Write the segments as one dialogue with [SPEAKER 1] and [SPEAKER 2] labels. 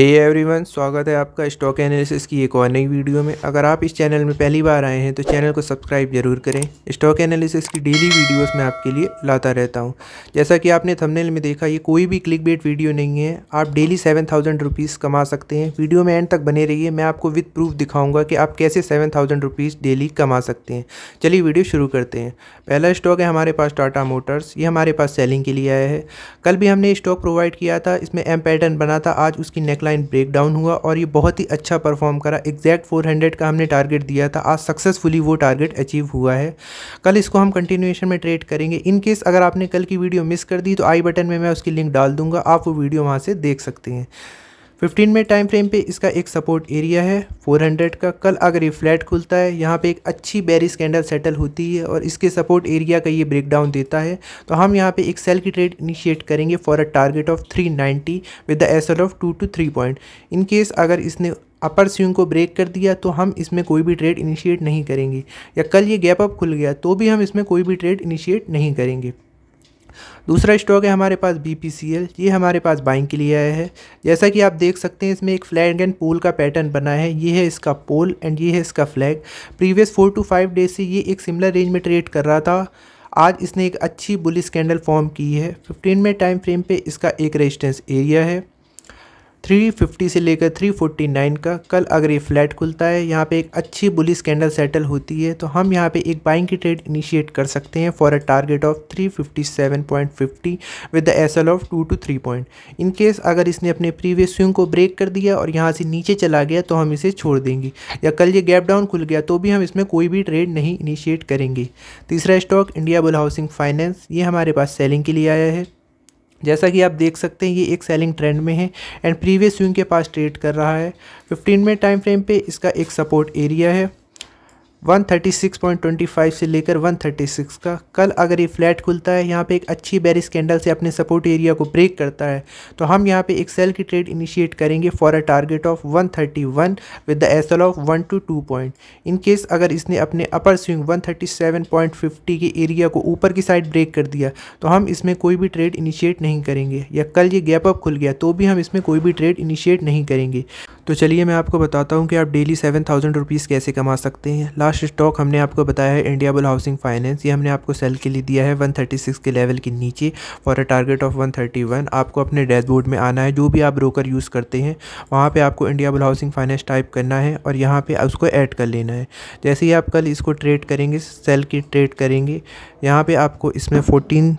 [SPEAKER 1] ए everyone स्वागत है आपका स्टॉक एनालिसिस की एक और नई वीडियो में अगर आप इस चैनल में पहली बार आए हैं तो चैनल को सब्सक्राइब जरूर करें स्टॉक एनालिसिस की डेली वीडियोस मैं आपके लिए लाता रहता हूं जैसा कि आपने थंबनेल में देखा ये कोई भी क्लिक बेट वीडियो नहीं है आप डेली सेवन थाउजेंड रुपीज़ कमा सकते हैं वीडियो में एंड तक बने रहिए मैं आपको विथ प्रूफ दिखाऊँगा कि आप कैसे सेवन थाउजेंड रुपीज़ डेली कमा सकते हैं चलिए वीडियो शुरू करते हैं पहला स्टॉक है हमारे पास टाटा मोटर्स ये हमारे पास सेलिंग के लिए आया है कल भी हमने स्टॉक प्रोवाइड किया था इसमें एम पैटर्न बना था आज उसकी नेक लाइन ब्रेक डाउन हुआ और ये बहुत ही अच्छा परफॉर्म करा एग्जैक्ट 400 का हमने टारगेट दिया था आज सक्सेसफुली वो टारगेट अचीव हुआ है कल इसको हम कंटिन्यूएशन में ट्रेड करेंगे इन केस अगर आपने कल की वीडियो मिस कर दी तो आई बटन में मैं उसकी लिंक डाल दूंगा आप वो वीडियो वहाँ से देख सकते हैं फिफ्टीन में टाइम फ्रेम पे इसका एक सपोर्ट एरिया है 400 का कल अगर ये फ्लैट खुलता है यहाँ पे एक अच्छी बैरी स्कैंडल सेटल होती है और इसके सपोर्ट एरिया का ये ब्रेकडाउन देता है तो हम यहाँ पे एक सेल की ट्रेड इनिशिएट करेंगे for a target of 390 with the S of two two three point in case अगर इसने अपर स्विंग को ब्रेक कर दिया तो हम इसमें कोई भी ट्रेड इनिशिएट नहीं करेंगे या कल ये गैप अप खुल गया तो भी हम इसमें कोई भी ट्रेड इनिशिएट नहीं करेंगे दूसरा स्टॉक है हमारे पास बी ये हमारे पास बाइंग के लिए आया है जैसा कि आप देख सकते हैं इसमें एक फ्लैग एंड पोल का पैटर्न बना है ये है इसका पोल एंड ये है इसका flag previous four to five days से ये एक सिमिलर रेंज में ट्रेड कर रहा था आज इसने एक अच्छी बुलिस कैंडल फॉर्म की है फिफ्टीन में टाइम फ्रेम पर इसका एक रेजिस्टेंस एरिया है 350 से लेकर 349 का कल अगर ये फ्लैट खुलता है यहाँ पे एक अच्छी बुलिस कैंडल सेटल होती है तो हम यहाँ पे एक बाइंग की ट्रेड इनिशिएट कर सकते हैं for a target of 357.50 with the SL of 2 to 3 point in case अगर इसने अपने प्रीवियस स्विंग को ब्रेक कर दिया और यहाँ से नीचे चला गया तो हम इसे छोड़ देंगे या कल ये गैप डाउन खुल गया तो भी हम इसमें कोई भी ट्रेड नहीं इनिशिएट करेंगे तीसरा stock India bull housing finance ये हमारे पास सेलिंग के लिए आया है जैसा कि आप देख सकते हैं ये एक सेलिंग ट्रेंड में है एंड प्रीवियस स्विंग के पास ट्रेड कर रहा है 15 में टाइम फ्रेम पे इसका एक सपोर्ट एरिया है 136.25 से लेकर 136 का कल अगर ये फ्लैट खुलता है यहाँ पे एक अच्छी बैरिस कैंडल से अपने सपोर्ट एरिया को ब्रेक करता है तो हम यहाँ पे एक सेल की ट्रेड इनिशिएट करेंगे for a target of 131 with the SL of 1 to 2 point in case अगर इसने अपने अपर स्विंग 137.50 के एरिया को ऊपर की साइड ब्रेक कर दिया तो हम इसमें कोई भी ट्रेड इनिशिएट नहीं करेंगे या कल ये गैप अप खुल गया तो भी हम इसमें कोई भी ट्रेड इनिशिएट नहीं करेंगे तो चलिए मैं आपको बताता हूँ कि आप डेली सेवन थाउजेंड रुपीज़ कैसे कमा सकते हैं लास्ट स्टॉक हमने आपको बताया है इंडिया बुल हाउसिंग फाइनेंस ये हमने आपको सेल के लिए दिया है वन थर्टी सिक्स के लेवल के नीचे for a target of one thirty one आपको अपने बोर्ड में आना है जो भी आप ब्रोकर यूज़ करते हैं वहाँ पर आपको India bull housing finance type करना है और यहाँ पर उसको ऐड कर लेना है जैसे ही आप कल इसको ट्रेड करेंगे सेल की ट्रेड करेंगे यहाँ पर आपको इसमें फोर्टीन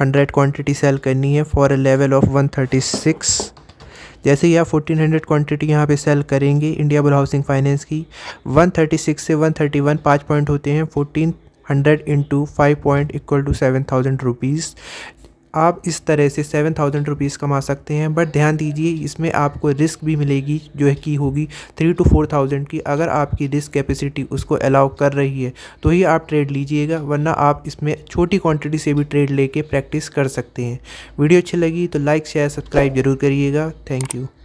[SPEAKER 1] हंड्रेड क्वान्टिटी सेल करनी है for a level of one thirty six जैसे ही आप 1400 क्वांटिटी यहाँ पे सेल करेंगे इंडिया बुल हाउसिंग फाइनेंस की 136 से 131 पाँच पॉइंट होते हैं 1400 hundred into five point equal to seven thousand rupees आप इस तरह से सेवन थाउजेंड रुपीज़ कमा सकते हैं बट ध्यान दीजिए इसमें आपको रिस्क भी मिलेगी जो है कि होगी थ्री टू फोर थाउजेंड की अगर आपकी रिस्क कैपेसिटी उसको अलाउ कर रही है तो ही आप ट्रेड लीजिएगा वरना आप इसमें छोटी क्वांटिटी से भी ट्रेड लेके प्रैक्टिस कर सकते हैं वीडियो अच्छी लगी तो लाइक शेयर सब्सक्राइब जरूर करिएगा थैंक यू